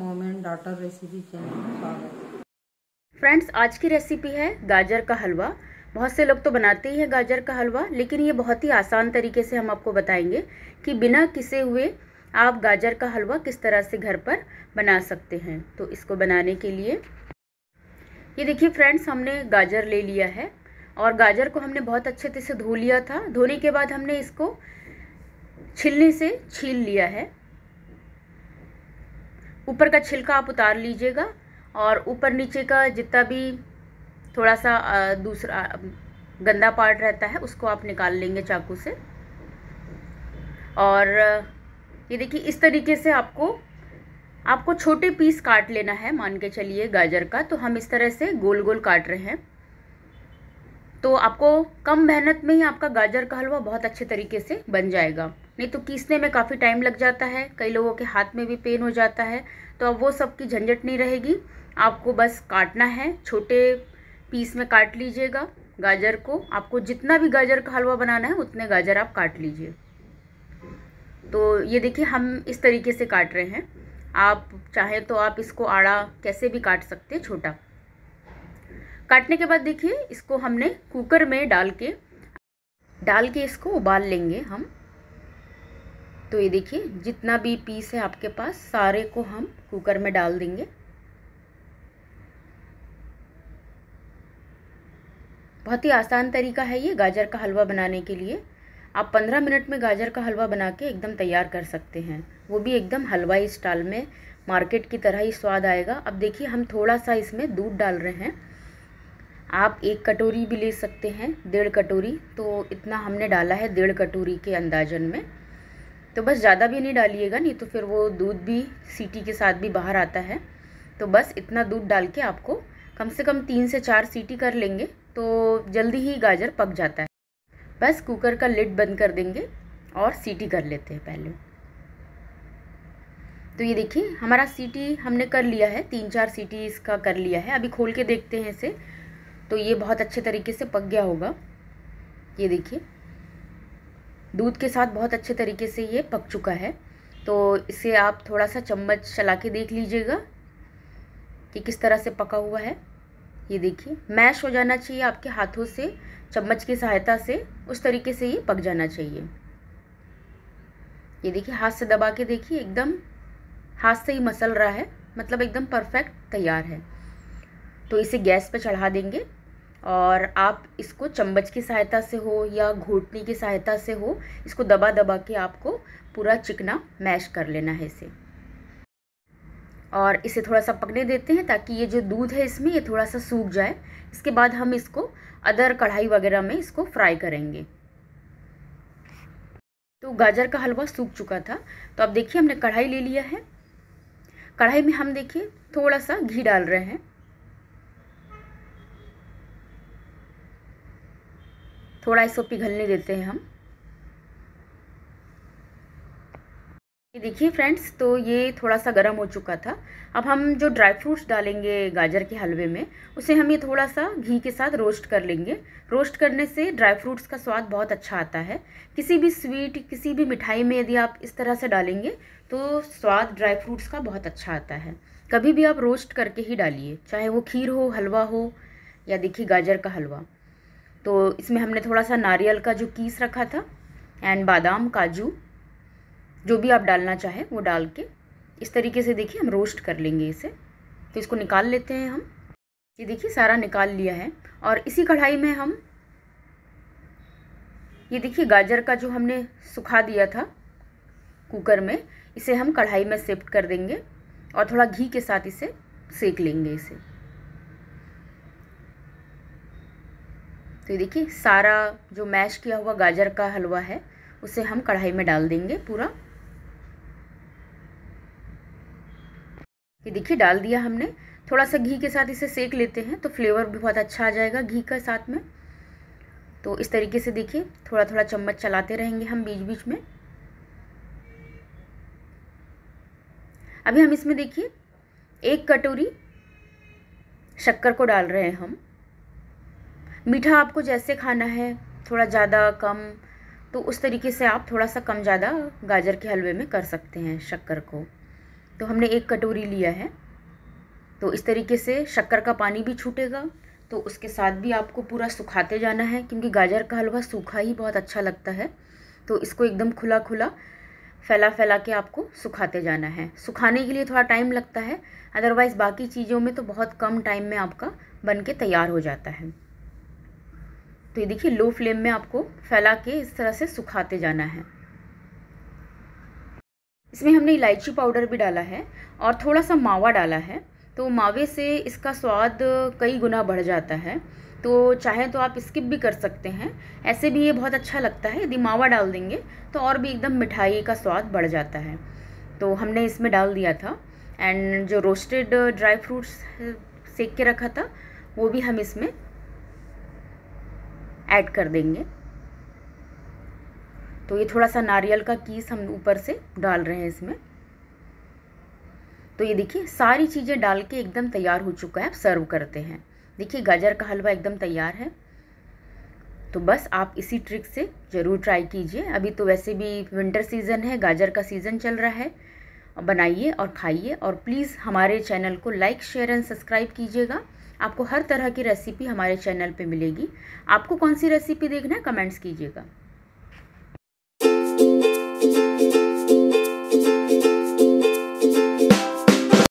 मोम and daughter recipe channel स्वागत friends आज की रेसिपी है गाजर का हलवा बहुत से लोग तो बनाते ही है गाजर का हलवा लेकिन ये बहुत ही आसान तरीके से हम आपको बताएंगे कि बिना किसे हुए आप गाजर का हलवा किस तरह से घर पर बना सकते हैं तो इसको बनाने के लिए ये देखिए फ्रेंड्स हमने गाजर ले लिया है और गाजर को हमने बहुत अच्छे से धो लिया था धोने के बाद हमने इसको छिलने से छील लिया है ऊपर का छिलका आप उतार लीजिएगा और ऊपर नीचे का जितना भी थोड़ा सा दूसरा गंदा पार्ट रहता है उसको आप निकाल लेंगे चाकू से और ये देखिए इस तरीके से आपको आपको छोटे पीस काट लेना है मान के चलिए गाजर का तो हम इस तरह से गोल गोल काट रहे हैं तो आपको कम मेहनत में ही आपका गाजर का हलवा बहुत अच्छे तरीके से बन जाएगा नहीं तो पीसने में काफ़ी टाइम लग जाता है कई लोगों के हाथ में भी पेन हो जाता है तो अब वो सब की झंझट नहीं रहेगी आपको बस काटना है छोटे पीस में काट लीजिएगा गाजर को आपको जितना भी गाजर का हलवा बनाना है उतने गाजर आप काट लीजिए तो ये देखिए हम इस तरीके से काट रहे हैं आप चाहे तो आप इसको आड़ा कैसे भी काट सकते हैं छोटा काटने के बाद देखिए इसको हमने कुकर में डाल के डाल के इसको उबाल लेंगे हम तो ये देखिए जितना भी पीस है आपके पास सारे को हम कुकर में डाल देंगे बहुत ही आसान तरीका है ये गाजर का हलवा बनाने के लिए आप 15 मिनट में गाजर का हलवा बना के एकदम तैयार कर सकते हैं वो भी एकदम हलवाई स्टाइल में मार्केट की तरह ही स्वाद आएगा अब देखिए हम थोड़ा सा इसमें दूध डाल रहे हैं आप एक कटोरी भी ले सकते हैं डेढ़ कटोरी तो इतना हमने डाला है डेढ़ कटोरी के अंदाजन में तो बस ज़्यादा भी नहीं डालिएगा नहीं तो फिर वो दूध भी सीटी के साथ भी बाहर आता है तो बस इतना दूध डाल के आपको कम से कम तीन से चार सीटी कर लेंगे तो जल्दी ही गाजर पक जाता है बस कुकर का लिड बंद कर देंगे और सीटी कर लेते हैं पहले तो ये देखिए हमारा सीटी हमने कर लिया है तीन चार सीटी इसका कर लिया है अभी खोल के देखते हैं इसे तो ये बहुत अच्छे तरीके से पक गया होगा ये देखिए दूध के साथ बहुत अच्छे तरीके से ये पक चुका है तो इसे आप थोड़ा सा चम्मच चला के देख लीजिएगा कि किस तरह से पका हुआ है ये देखिए मैश हो जाना चाहिए आपके हाथों से चम्मच की सहायता से उस तरीके से ये पक जाना चाहिए ये देखिए हाथ से दबा के देखिए एकदम हाथ से ही मसल रहा है मतलब एकदम परफेक्ट तैयार है तो इसे गैस पर चढ़ा देंगे और आप इसको चम्मच की सहायता से हो या घोटनी की सहायता से हो इसको दबा दबा के आपको पूरा चिकना मैश कर लेना है इसे और इसे थोड़ा सा पकने देते हैं ताकि ये जो दूध है इसमें ये थोड़ा सा सूख जाए इसके बाद हम इसको अदर कढ़ाई वगैरह में इसको फ्राई करेंगे तो गाजर का हलवा सूख चुका था तो अब देखिए हमने कढ़ाई ले लिया है कढ़ाई में हम देखिए थोड़ा सा घी डाल रहे हैं थोड़ा इसको पिघलने देते हैं हम ये देखिए फ्रेंड्स तो ये थोड़ा सा गर्म हो चुका था अब हम जो ड्राई फ्रूट्स डालेंगे गाजर के हलवे में उसे हम ये थोड़ा सा घी के साथ रोस्ट कर लेंगे रोस्ट करने से ड्राई फ्रूट्स का स्वाद बहुत अच्छा आता है किसी भी स्वीट किसी भी मिठाई में यदि आप इस तरह से डालेंगे तो स्वाद ड्राई फ्रूट्स का बहुत अच्छा आता है कभी भी आप रोस्ट करके ही डालिए चाहे वो खीर हो हलवा हो या देखिए गाजर का हलवा तो इसमें हमने थोड़ा सा नारियल का जो कीस रखा था एंड बादाम काजू जो भी आप डालना चाहें वो डाल के इस तरीके से देखिए हम रोस्ट कर लेंगे इसे तो इसको निकाल लेते हैं हम ये देखिए सारा निकाल लिया है और इसी कढ़ाई में हम ये देखिए गाजर का जो हमने सुखा दिया था कुकर में इसे हम कढ़ाई में सेफ्ट कर देंगे और थोड़ा घी के साथ इसे सेक लेंगे इसे तो ये देखिए सारा जो मैश किया हुआ गाजर का हलवा है उसे हम कढ़ाई में डाल देंगे पूरा ये देखिए डाल दिया हमने थोड़ा सा घी के साथ इसे सेक लेते हैं तो फ्लेवर भी बहुत अच्छा आ जाएगा घी का साथ में तो इस तरीके से देखिए थोड़ा थोड़ा चम्मच चलाते रहेंगे हम बीच बीच में अभी हम इसमें देखिए एक कटोरी शक्कर को डाल रहे हैं हम मीठा आपको जैसे खाना है थोड़ा ज़्यादा कम तो उस तरीके से आप थोड़ा सा कम ज़्यादा गाजर के हलवे में कर सकते हैं शक्कर को तो हमने एक कटोरी लिया है तो इस तरीके से शक्कर का पानी भी छूटेगा तो उसके साथ भी आपको पूरा सुखाते जाना है क्योंकि गाजर का हलवा सूखा ही बहुत अच्छा लगता है तो इसको एकदम खुला खुला फैला फैला के आपको सुखाते जाना है सुखाने के लिए थोड़ा टाइम लगता है अदरवाइज़ बाकी चीज़ों में तो बहुत कम टाइम में आपका बन के तैयार हो जाता है तो ये देखिए लो फ्लेम में आपको फैला के इस तरह से सुखाते जाना है इसमें हमने इलायची पाउडर भी डाला है और थोड़ा सा मावा डाला है तो मावे से इसका स्वाद कई गुना बढ़ जाता है तो चाहे तो आप स्किप भी कर सकते हैं ऐसे भी ये बहुत अच्छा लगता है यदि मावा डाल देंगे तो और भी एकदम मिठाई का स्वाद बढ़ जाता है तो हमने इसमें डाल दिया था एंड जो रोस्टेड ड्राई फ्रूट्स सेक के रखा था वो भी हम इसमें ऐड कर देंगे तो ये थोड़ा सा नारियल का कीस हम ऊपर से डाल रहे हैं इसमें तो ये देखिए सारी चीज़ें डाल के एकदम तैयार हो चुका है आप सर्व करते हैं देखिए गाजर का हलवा एकदम तैयार है तो बस आप इसी ट्रिक से ज़रूर ट्राई कीजिए अभी तो वैसे भी विंटर सीज़न है गाजर का सीज़न चल रहा है बनाइए और खाइए और प्लीज़ हमारे चैनल को लाइक शेयर एंड सब्सक्राइब कीजिएगा आपको हर तरह की रेसिपी हमारे चैनल पे मिलेगी आपको कौन सी रेसिपी देखना है कमेंट्स कीजिएगा